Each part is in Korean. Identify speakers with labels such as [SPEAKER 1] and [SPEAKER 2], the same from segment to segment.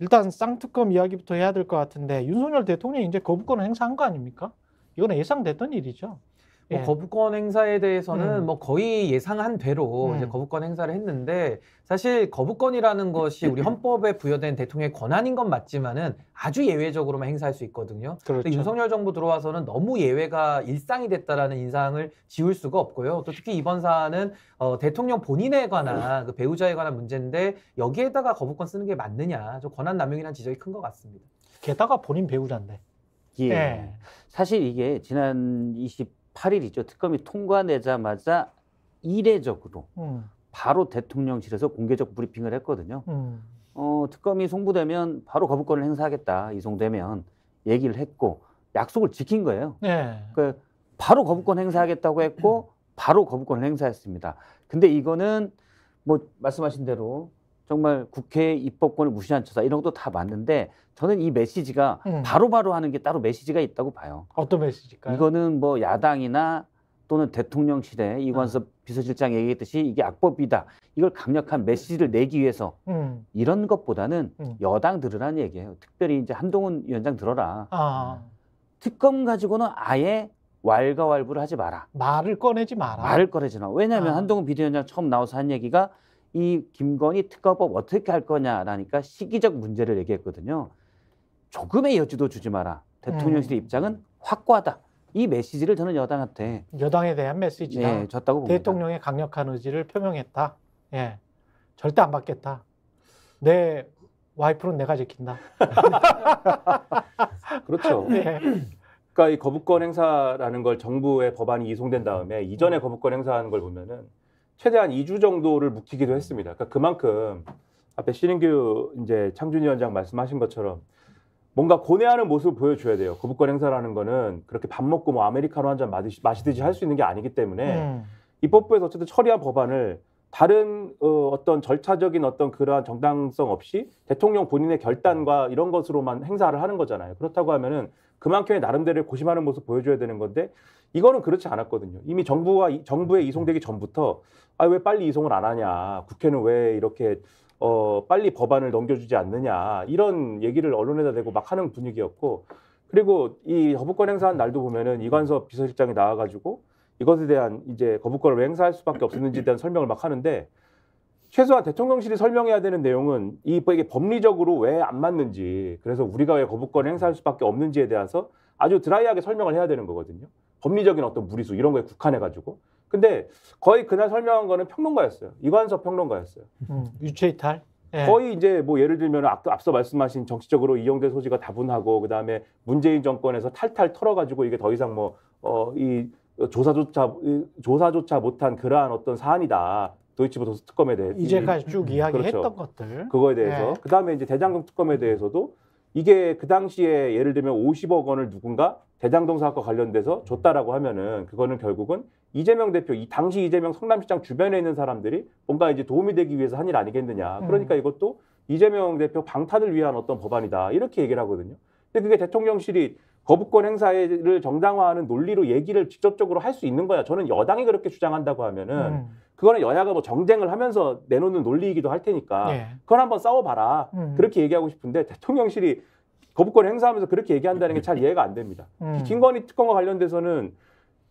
[SPEAKER 1] 일단 쌍특검 이야기부터 해야 될 것 같은데 윤석열 대통령이 이제 거부권을 행사한 거 아닙니까?
[SPEAKER 2] 이거는 예상됐던 일이죠. 뭐 예. 거부권 행사에 대해서는 음. 뭐 거의 예상한 대로 음. 이제 거부권 행사를 했는데 사실 거부권이라는 것이 우리 헌법에 부여된 대통령의 권한인 건 맞지만은 아주 예외적으로만 행사할 수 있거든요. 그렇죠. 근데 윤석열 정부 들어와서는 너무 예외가 일상이 됐다라는 인상을 지울 수가 없고요. 또 특히 이번 사안은 어, 대통령 본인에 관한 음. 그 배우자에 관한 문제인데 여기에다가 거부권 쓰는 게 맞느냐, 좀 권한 남용이라는 지적이 큰 것 같습니다. 게다가 본인 배우자인데.
[SPEAKER 1] 예.
[SPEAKER 3] 네. 사실 이게 지난 20 8일이죠. 특검이 통과되자마자 이례적으로 음. 바로 대통령실에서 공개적 브리핑을 했거든요. 음. 어, 특검이 송부되면 바로 거부권을 행사하겠다. 이송되면 얘기를 했고 약속을 지킨 거예요. 네. 그 바로 거부권 행사하겠다고 했고 음. 바로 거부권을 행사했습니다. 근데 이거는 뭐 말씀하신 대로 정말 국회의 입법권을 무시한 처사 이런 것도 다 맞는데 저는 이 메시지가 음. 바로바로 음. 바로 하는 게 따로 메시지가 있다고 봐요. 어떤 메시지일까요? 이거는 뭐 야당이나 또는 대통령실에 이관섭 음. 비서실장 얘기했듯이 이게 악법이다. 이걸 강력한 메시지를 내기 위해서 음. 이런 것보다는 음. 여당 들으라는 얘기예요. 특별히 이제 한동훈 위원장 들어라. 아. 음. 특검 가지고는 아예 왈가왈부를 하지 마라. 말을 꺼내지 마라. 말을 꺼내지 마라. 왜냐하면 아. 한동훈 비대위원장 처음 나와서 한 얘기가 이 김건희 특검법 어떻게 할 거냐라니까 시기적 문제를 얘기했거든요. 조금의 여지도 주지 마라. 대통령실의 음. 입장은 확고하다. 이 메시지를 저는 여당한테
[SPEAKER 1] 여당에 대한 메시지다. 예, 줬다고 봅니다.
[SPEAKER 3] 대통령의 강력한
[SPEAKER 1] 의지를 표명했다. 예, 절대 안 받겠다. 내 와이프는 내가 지킨다.
[SPEAKER 4] 그렇죠. 예. 그러니까 이 거부권 행사라는 걸 정부의 법안이 이송된 다음에 이전에 거부권 행사하는 걸 보면은 최대한 2주 정도를 묵히기도 했습니다. 그러니까 그만큼 앞에 신인규 이제 창준 위원장 말씀하신 것처럼 뭔가 고뇌하는 모습을 보여줘야 돼요. 거부권 행사라는 거는 그렇게 밥 먹고 뭐 아메리카노 한 잔 마시듯이 할 수 있는 게 아니기 때문에 음. 입법부에서 어쨌든 처리한 법안을 다른 어, 어떤 절차적인 어떤 그러한 정당성 없이 대통령 본인의 결단과 이런 것으로만 행사를 하는 거잖아요. 그렇다고 하면은 그만큼의 나름대로 고심하는 모습 보여줘야 되는 건데 이거는 그렇지 않았거든요. 이미 정부가 정부에 이송되기 전부터 아 왜 빨리 이송을 안 하냐, 국회는 왜 이렇게 어 빨리 법안을 넘겨주지 않느냐 이런 얘기를 언론에다 대고 막 하는 분위기였고 그리고 이 거부권 행사한 날도 보면은 이관섭 비서실장이 나와가지고 이것에 대한 이제 거부권을 왜 행사할 수밖에 없었는지에 대한 설명을 막 하는데 최소한 대통령실이 설명해야 되는 내용은 이, 이게 법리적으로 왜 안 맞는지 그래서 우리가 왜거부권 행사할 수밖에 없는지에 대해서 아주 드라이하게 설명을 해야 되는 거거든요. 법리적인 어떤 무리수 이런 거에 국한해 가지고. 근데 거의 그날 설명한 거는 평론가였어요. 이관섭 평론가였어요. 음, 유체이탈. 네. 거의 이제 뭐 예를 들면 앞서 말씀하신 정치적으로 이용대 소지가 다분하고 그다음에 문재인 정권에서 탈탈 털어가지고 이게 더 이상 뭐어이 조사조차 조사조차 못한 그러한 어떤 사안이다 도이치부터 특검에 대해 이제까지 음, 쭉 음, 이야기했던 그렇죠.
[SPEAKER 1] 것들 그거에 네. 대해서 네. 그
[SPEAKER 4] 다음에 이제 대장동 특검에 대해서도 이게 그 당시에 예를 들면 50억 원을 누군가 대장동 사건과 관련돼서 줬다라고 하면은 그거는 결국은 이재명 대표 이 당시 이재명 성남시장 주변에 있는 사람들이 뭔가 이제 도움이 되기 위해서 한 일 아니겠느냐 음. 그러니까 이것도 이재명 대표 방탄을 위한 어떤 법안이다 이렇게 얘기를 하거든요. 근데 그게 대통령실이 거부권 행사를 정당화하는 논리로 얘기를 직접적으로 할 수 있는 거야. 저는 여당이 그렇게 주장한다고 하면은 음. 그거는 여야가 뭐 정쟁을 하면서 내놓는 논리이기도 할 테니까 예. 그걸 한번 싸워봐라. 음. 그렇게 얘기하고 싶은데 대통령실이 거부권 행사하면서 그렇게 얘기한다는 게 잘 이해가 안 됩니다. 음. 김건희 특검과 관련돼서는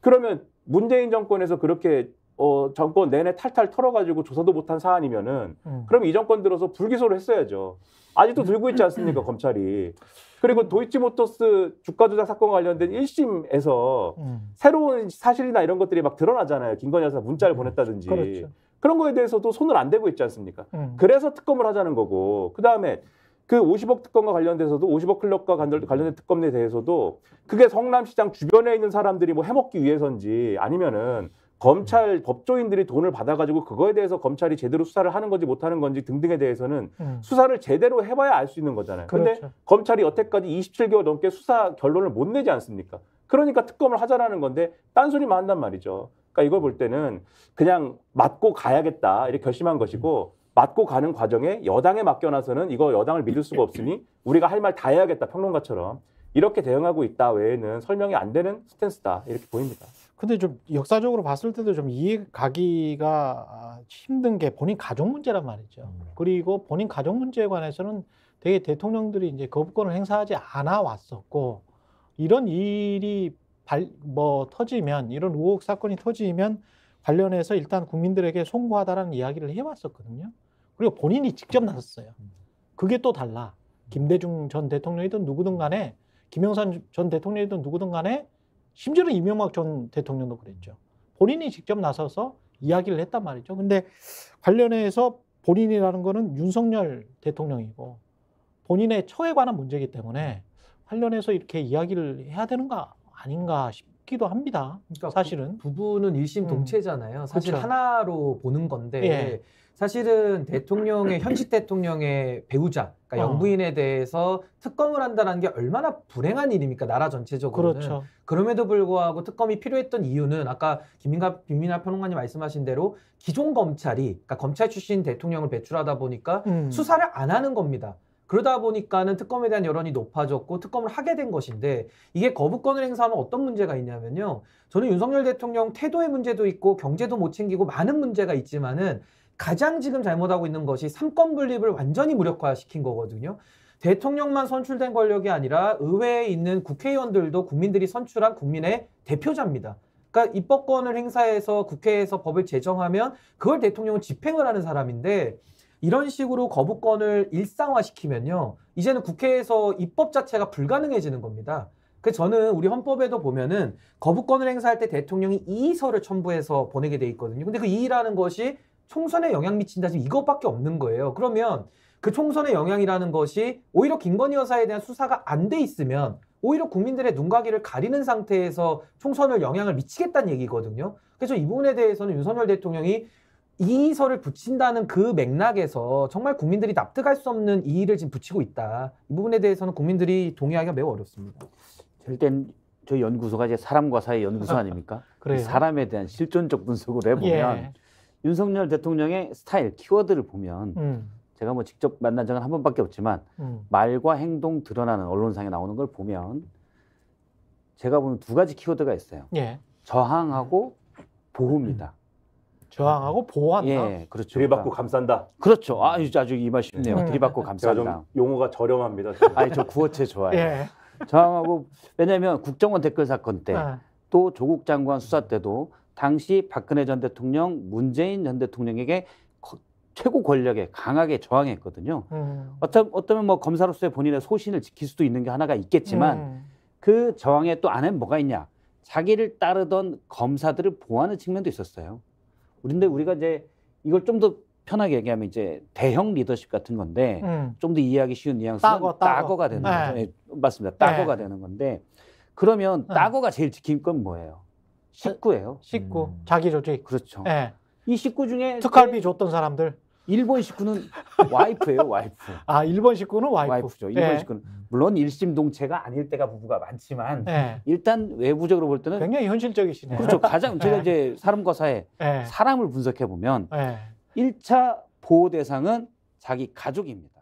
[SPEAKER 4] 그러면 문재인 정권에서 그렇게 어, 정권 내내 탈탈 털어가지고 조사도 못한 사안이면은 음. 그럼 이 정권 들어서 불기소를 했어야죠. 아직도 음. 들고 있지 않습니까 음. 검찰이? 그리고 도이치모터스 주가 조작 사건 관련된 1심에서 음. 새로운 사실이나 이런 것들이 막 드러나잖아요. 김건희 여사 문자를 음. 보냈다든지 그렇죠. 그런 거에 대해서도 손을 안 대고 있지 않습니까? 음. 그래서 특검을 하자는 거고 그 다음에 그 50억 특검과 관련돼서도 50억 클럽과 관련된 특검에 대해서도 그게 성남시장 주변에 있는 사람들이 뭐 해먹기 위해서인지 아니면은 검찰 법조인들이 돈을 받아가지고 그거에 대해서 검찰이 제대로 수사를 하는 건지 못하는 건지 등등에 대해서는 음. 수사를 제대로 해봐야 알 수 있는 거잖아요. 그런데 그렇죠. 검찰이 여태까지 27개월 넘게 수사 결론을 못 내지 않습니까? 그러니까 특검을 하자라는 건데 딴소리만 한단 말이죠. 그러니까 이걸 볼 때는 그냥 맞고 가야겠다 이렇게 결심한 것이고 맞고 가는 과정에 여당에 맡겨놔서는 이거 여당을 믿을 수가 없으니 우리가 할 말 다 해야겠다 평론가처럼 이렇게 대응하고 있다 외에는 설명이 안 되는 스탠스다 이렇게 보입니다.
[SPEAKER 1] 근데 좀 역사적으로 봤을 때도 좀 이해가기가 힘든 게 본인 가족 문제란 말이죠. 음. 그리고 본인 가족 문제에 관해서는 되게 대통령들이 이제 거부권을 행사하지 않아 왔었고 이런 일이 발, 뭐 터지면 이런 의혹 사건이 터지면 관련해서 일단 국민들에게 송구하다라는 이야기를 해왔었거든요. 그리고 본인이 직접 나섰어요. 음. 그게 또 달라. 김대중 전 대통령이든 누구든 간에 김영삼 전 대통령이든 누구든 간에 심지어는 이명박 전 대통령도 그랬죠. 본인이 직접 나서서 이야기를 했단 말이죠. 근데 관련해서 본인이라는 거는 윤석열 대통령이고 본인의 처에 관한 문제이기 때문에 관련해서 이렇게 이야기를 해야 되는가 아닌가
[SPEAKER 2] 싶기도 합니다. 그러니까 사실은 부, 부는 일심 음. 동체잖아요. 음. 사실 그렇죠. 하나로 보는 건데 예. 사실은 대통령의 현직 대통령의 배우자, 그러니까 어. 영부인에 대해서 특검을 한다는 게 얼마나 불행한 일입니까 나라 전체적으로는. 그렇죠. 그럼에도 불구하고 특검이 필요했던 이유는 아까 김민하 김민하 평론가님 말씀하신 대로 기존 검찰이 그러니까 검찰 출신 대통령을 배출하다 보니까 음. 수사를 안 하는 겁니다. 그러다 보니까는 특검에 대한 여론이 높아졌고 특검을 하게 된 것인데 이게 거부권을 행사하면 어떤 문제가 있냐면요. 저는 윤석열 대통령 태도의 문제도 있고 경제도 못 챙기고 많은 문제가 있지만은 가장 지금 잘못하고 있는 것이 삼권 분립을 완전히 무력화시킨 거거든요. 대통령만 선출된 권력이 아니라 의회에 있는 국회의원들도 국민들이 선출한 국민의 대표자입니다. 그러니까 입법권을 행사해서 국회에서 법을 제정하면 그걸 대통령은 집행을 하는 사람인데 이런 식으로 거부권을 일상화시키면요. 이제는 국회에서 입법 자체가 불가능해지는 겁니다. 그 저는 우리 헌법에도 보면은 거부권을 행사할 때 대통령이 이의서를 첨부해서 보내게 돼 있거든요. 근데 그 이의라는 것이 총선에 영향 미친다 지금 이것밖에 없는 거예요. 그러면 그 총선의 영향이라는 것이 오히려 김건희 여사에 대한 수사가 안 돼 있으면 오히려 국민들의 눈과 귀를 가리는 상태에서 총선을 영향을 미치겠다는 얘기거든요. 그래서 이 부분에 대해서는 윤석열 대통령이 이의서를 붙인다는 그 맥락에서 정말 국민들이 납득할 수 없는 이의를 지금 붙이고 있다. 이 부분에 대해서는 국민들이 동의하기가 매우 어렵습니다.
[SPEAKER 3] 일단 저희 연구소가 이제 사람과 사회 연구소 아닙니까? 그래요. 사람에 대한 실존적 분석을 해보면 예. 윤석열 대통령의 스타일 키워드를 보면 음. 제가 뭐 직접 만난 적은 한 번밖에 없지만 음. 말과 행동 드러나는 언론상에 나오는 걸 보면 제가 보는 두 가지 키워드가 있어요. 예. 저항하고 보호입니다.
[SPEAKER 1] 저항하고 보호한다.
[SPEAKER 4] 예,
[SPEAKER 3] 그렇죠. 들이받고 그러니까 감싼다. 그렇죠. 아, 아주 이 맛이 네요 음. 들이받고 감싼다.
[SPEAKER 4] 용어가 저렴합니다. 아저
[SPEAKER 3] 구어체 좋아해요. 예. 저항하고 왜냐하면 국정원 댓글 사건 때또 예. 조국 장관 수사 때도 당시 박근혜 전 대통령, 문재인 전 대통령에게 최고 권력에 강하게 저항했거든요. 음. 어쩌, 어쩌면 뭐 검사로서의 본인의 소신을 지킬 수도 있는 게 하나가 있겠지만 음. 그 저항에 또 안에 뭐가 있냐. 자기를 따르던 검사들을 보호하는 측면도 있었어요. 그런데 우리가 이제 이걸 좀 더 편하게 얘기하면 이제 대형 리더십 같은 건데 음. 좀더 이해하기 쉬운 뉘앙스는 따거, 따거. 가 되는 네. 거죠. 네, 맞습니다. 따거가 네. 되는 건데 그러면 네. 따거가 제일 지킨 건 뭐예요? 식구예요. 식구. 음. 자기 조직. 그렇죠. 예. 이 식구 중에 특활비 줬던 사람들. 일본 식구는 와이프예요, 와이프. 아, 일본 식구는 와이프. 죠 일본 예. 식구는 물론 일심동체가 아닐 때가 부부가 많지만 예. 일단 외부적으로 볼 때는 굉장히 현실적이시네요. 그렇죠. 가장 예. 제가 이제 사람과 사회 예. 사람을 분석해 보면 예. 일차 보호 대상은 자기 가족입니다.